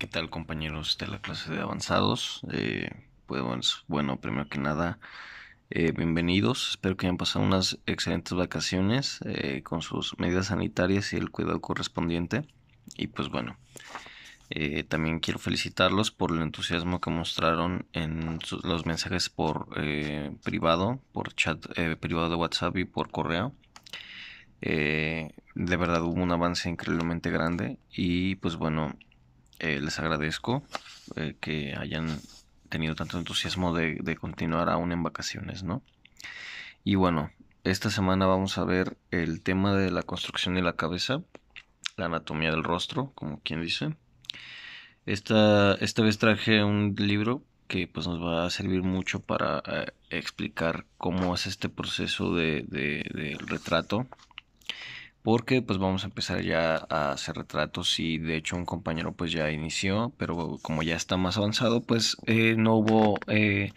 ¿Qué tal compañeros de la clase de avanzados? Eh, pues bueno, primero que nada, eh, bienvenidos. Espero que hayan pasado unas excelentes vacaciones eh, con sus medidas sanitarias y el cuidado correspondiente. Y pues bueno, también quiero felicitarlos por el entusiasmo que mostraron en los mensajes por privado, por chat privado de WhatsApp y por correo. de verdad hubo un avance increíblemente grande y pues bueno, eh, les agradezco eh, que hayan tenido tanto entusiasmo de, continuar aún en vacaciones, ¿no? Y bueno, esta semana vamos a ver el tema de la construcción de la cabeza, la anatomía del rostro, como quien dice. Esta, esta vez traje un libro que pues nos va a servir mucho para eh, explicar cómo es este proceso del de, retrato porque pues vamos a empezar ya a hacer retratos y de hecho un compañero pues ya inició, pero como ya está más avanzado pues eh, no hubo eh,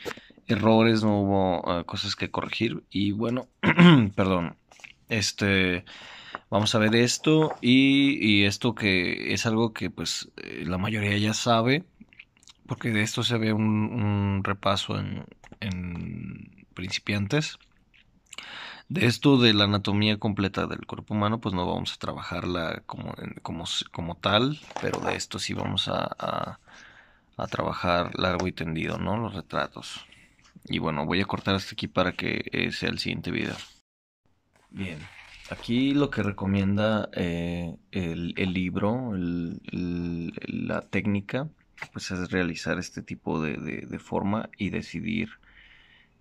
errores, no hubo ah, cosas que corregir y bueno, perdón, este... Vamos a ver esto y, esto que es algo que pues eh, la mayoría ya sabe, porque de esto se ve un, repaso en, en principiantes. De esto de la anatomía completa del cuerpo humano, pues no vamos a trabajarla como, como tal, pero de esto sí vamos a, trabajar largo y tendido, ¿no? Los retratos. Y bueno, voy a cortar hasta aquí para que eh, sea el siguiente video. Bien, aquí lo que recomienda eh, el, libro, la técnica, pues es realizar este tipo de forma y decidir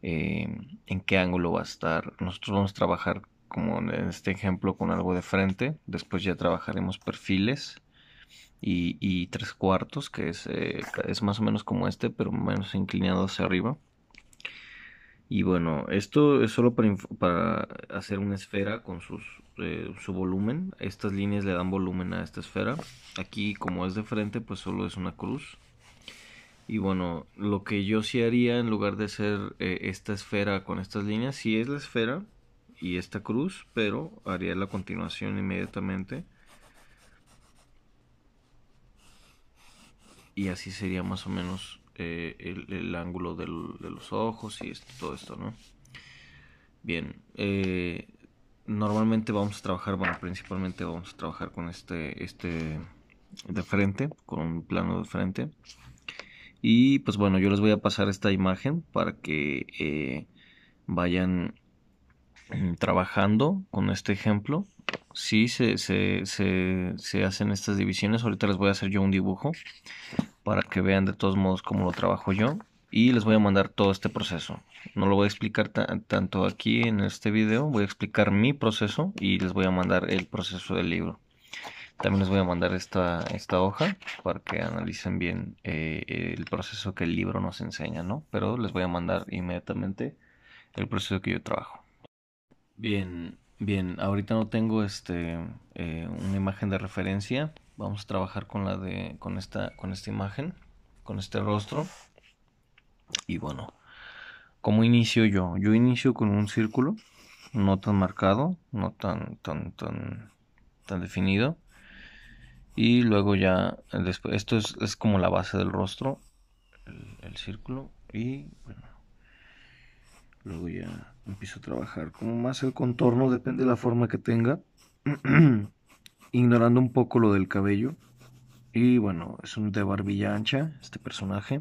eh, en qué ángulo va a estar. Nosotros vamos a trabajar como en este ejemplo con algo de frente, después ya trabajaremos perfiles y, tres cuartos, que es, eh, es más o menos como este, pero menos inclinado hacia arriba. Y bueno, esto es solo para, hacer una esfera con eh, su volumen. Estas líneas le dan volumen a esta esfera. Aquí, como es de frente, pues solo es una cruz. Y bueno, lo que yo sí haría en lugar de hacer eh, esta esfera con estas líneas, sí es la esfera y esta cruz, pero haría la continuación inmediatamente. Y así sería más o menos eh, el, ángulo de los ojos y todo esto, ¿no? Bien, eh, normalmente vamos a trabajar, bueno, principalmente vamos a trabajar con este, este de frente, con un plano de frente. Y pues bueno, yo les voy a pasar esta imagen para que eh, vayan mm, trabajando con este ejemplo. Sí, se, se, hacen estas divisiones. Ahorita les voy a hacer yo un dibujo para que vean de todos modos cómo lo trabajo yo. Y les voy a mandar todo este proceso. No lo voy a explicar tanto aquí en este video. Voy a explicar mi proceso y les voy a mandar el proceso del libro. También les voy a mandar esta, esta hoja para que analicen bien eh, el proceso que el libro nos enseña, ¿no? Pero les voy a mandar inmediatamente el proceso que yo trabajo. Bien, bien, ahorita no tengo este eh, una imagen de referencia. Vamos a trabajar con la de. con esta, con esta imagen, con este rostro. Y bueno, ¿cómo inicio yo? Yo inicio con un círculo, no tan marcado, no tan, tan, tan, tan definido. Y luego ya, después, esto es, como la base del rostro, el, círculo. Y bueno, luego ya empiezo a trabajar como más el contorno, depende de la forma que tenga. Ignorando un poco lo del cabello. Y bueno, es un de barbilla ancha este personaje.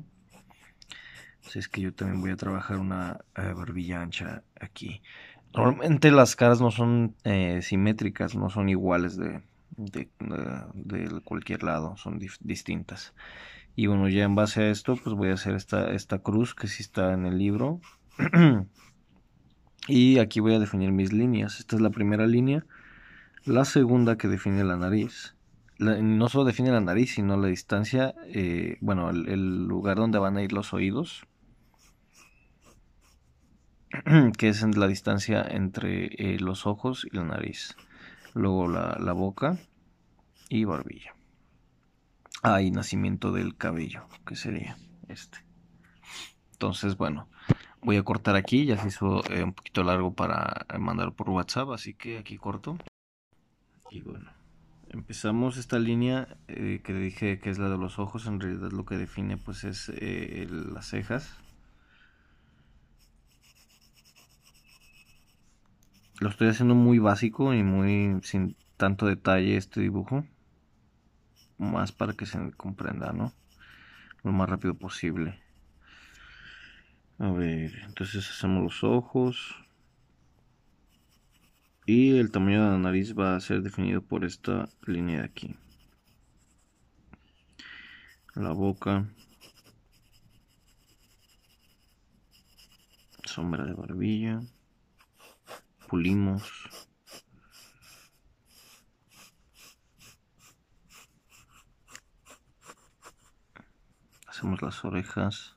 Así es que yo también voy a trabajar una eh, barbilla ancha aquí. Normalmente las caras no son eh, simétricas, no son iguales de, de, cualquier lado, son distintas. Y bueno, ya en base a esto, pues voy a hacer esta, esta cruz que sí está en el libro. y aquí voy a definir mis líneas. Esta es la primera línea. La segunda que define la nariz. no solo define la nariz, sino la distancia, eh, bueno, el, lugar donde van a ir los oídos, que es la distancia entre eh, los ojos y la nariz luego la, boca y barbilla. ahí nacimiento del cabello, que sería este. Entonces, bueno, voy a cortar aquí, ya se hizo eh, un poquito largo para eh, mandar por WhatsApp, así que aquí corto. Y bueno, empezamos esta línea eh, que dije que es la de los ojos, en realidad lo que define pues es las cejas, lo estoy haciendo muy básico y muy sin tanto detalle este dibujo. Más para que se comprenda, ¿no? Lo más rápido posible. A ver, entonces hacemos los ojos. Y el tamaño de la nariz va a ser definido por esta línea de aquí. La boca. Sombra de barbilla pulimos. Hacemos las orejas.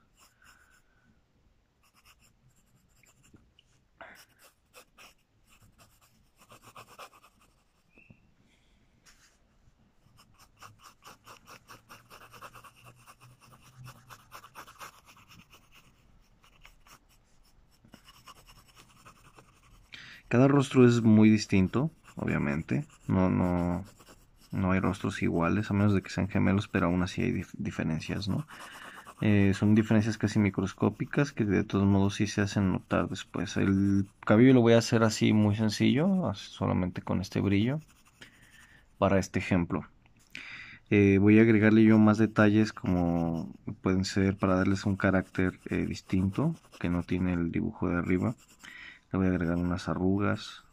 Cada rostro es muy distinto, obviamente. No, no, no hay rostros iguales, a menos de que sean gemelos, pero aún así hay diferencias, ¿no? Eh, son diferencias casi microscópicas que de todos modos sí se hacen notar después. El cabello lo voy a hacer así muy sencillo, solamente con este brillo, para este ejemplo. Eh, voy a agregarle yo más detalles como pueden ser para darles un carácter eh, distinto que no tiene el dibujo de arriba. Le voy a agregar unas arrugas.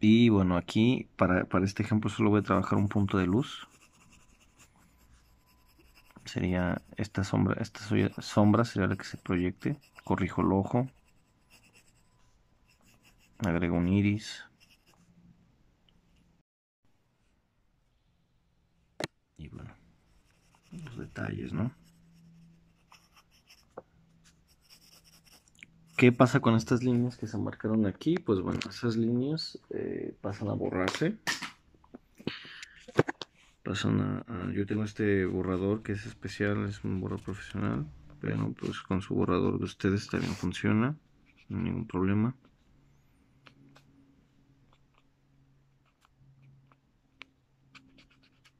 Y bueno, aquí para, para este ejemplo solo voy a trabajar un punto de luz. Sería esta sombra, esta sombra sería la que se proyecte. Corrijo el ojo. Agrego un iris. Y bueno, los detalles, ¿no? ¿Qué pasa con estas líneas que se marcaron aquí? Pues bueno, esas líneas eh, pasan a borrarse. Pasan a, Yo tengo este borrador que es especial, es un borrador profesional. Pero pues con su borrador de ustedes también funciona. No ningún problema.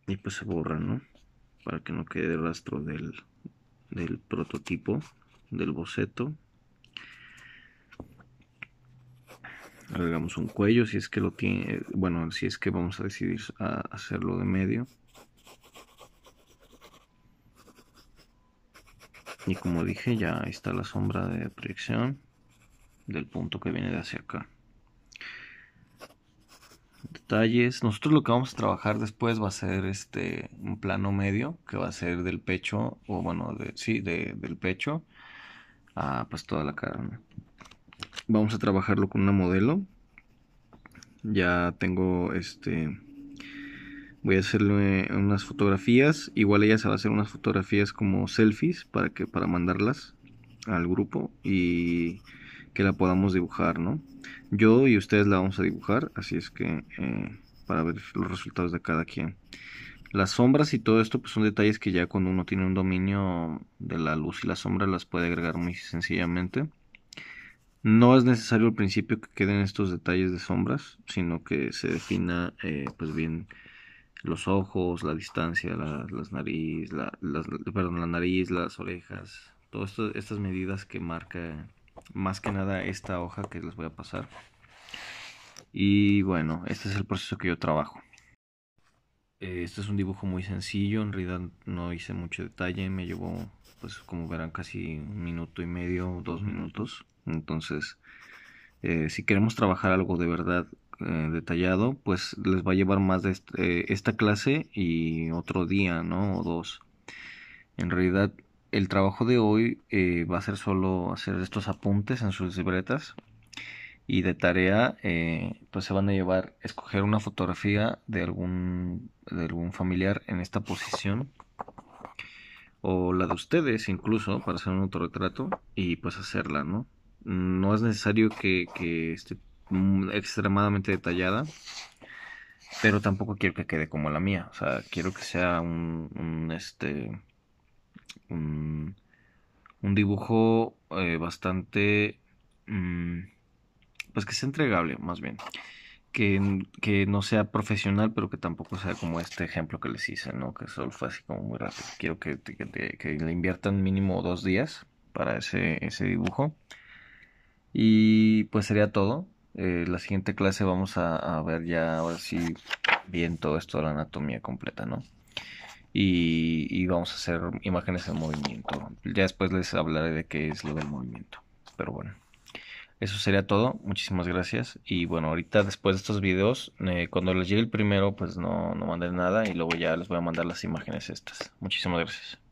Y pues se borra, ¿no? Para que no quede rastro del, del prototipo, del boceto. agregamos un cuello si es que lo tiene eh, bueno si es que vamos a decidir a hacerlo de medio y como dije ya está la sombra de proyección del punto que viene de hacia acá detalles nosotros lo que vamos a trabajar después va a ser este un plano medio que va a ser del pecho o bueno de, sí de, del pecho a pues toda la carne vamos a trabajarlo con una modelo. Ya tengo este... Voy a hacerle unas fotografías. Igual ella se va a hacer unas fotografías como selfies para que para mandarlas al grupo y que la podamos dibujar, ¿no? Yo y ustedes la vamos a dibujar, así es que eh, para ver los resultados de cada quien. Las sombras y todo esto pues son detalles que ya cuando uno tiene un dominio de la luz y la sombra las puede agregar muy sencillamente. No es necesario al principio que queden estos detalles de sombras, sino que se defina eh, pues bien los ojos, la distancia, la, las nariz, la, las, nariz, las orejas, todas estas medidas que marca más que nada esta hoja que les voy a pasar. Y bueno, este es el proceso que yo trabajo. Eh, este es un dibujo muy sencillo, en realidad no hice mucho detalle, me llevó, pues como verán, casi un minuto y medio, dos minutos. Entonces, eh, si queremos trabajar algo de verdad eh, detallado, pues les va a llevar más de eh, esta clase y otro día, ¿no? O dos. En realidad, el trabajo de hoy va a ser solo hacer estos apuntes en sus libretas y de tarea eh, pues se van a llevar escoger una fotografía de algún de algún familiar en esta posición o la de ustedes incluso para hacer un autorretrato y pues hacerla no no es necesario que, esté mm, extremadamente detallada, pero tampoco quiero que quede como la mía. O sea, quiero que sea un, este, un, dibujo eh, bastante, mm, pues que sea entregable, más bien. Que, que, no sea profesional, pero que tampoco sea como este ejemplo que les hice, ¿no? Que solo fue así como muy rápido. Quiero que, que le inviertan mínimo dos días para ese, ese dibujo. Y pues sería todo. Eh, la siguiente clase vamos a, ver ya ahora sí bien todo esto de la anatomía completa, ¿no? Y, vamos a hacer imágenes en movimiento. Ya después les hablaré de qué es lo del movimiento. Pero bueno. Eso sería todo, muchísimas gracias. Y bueno, ahorita después de estos videos, eh, cuando les llegue el primero, pues no, no nada y luego ya les voy a mandar las imágenes estas. Muchísimas gracias.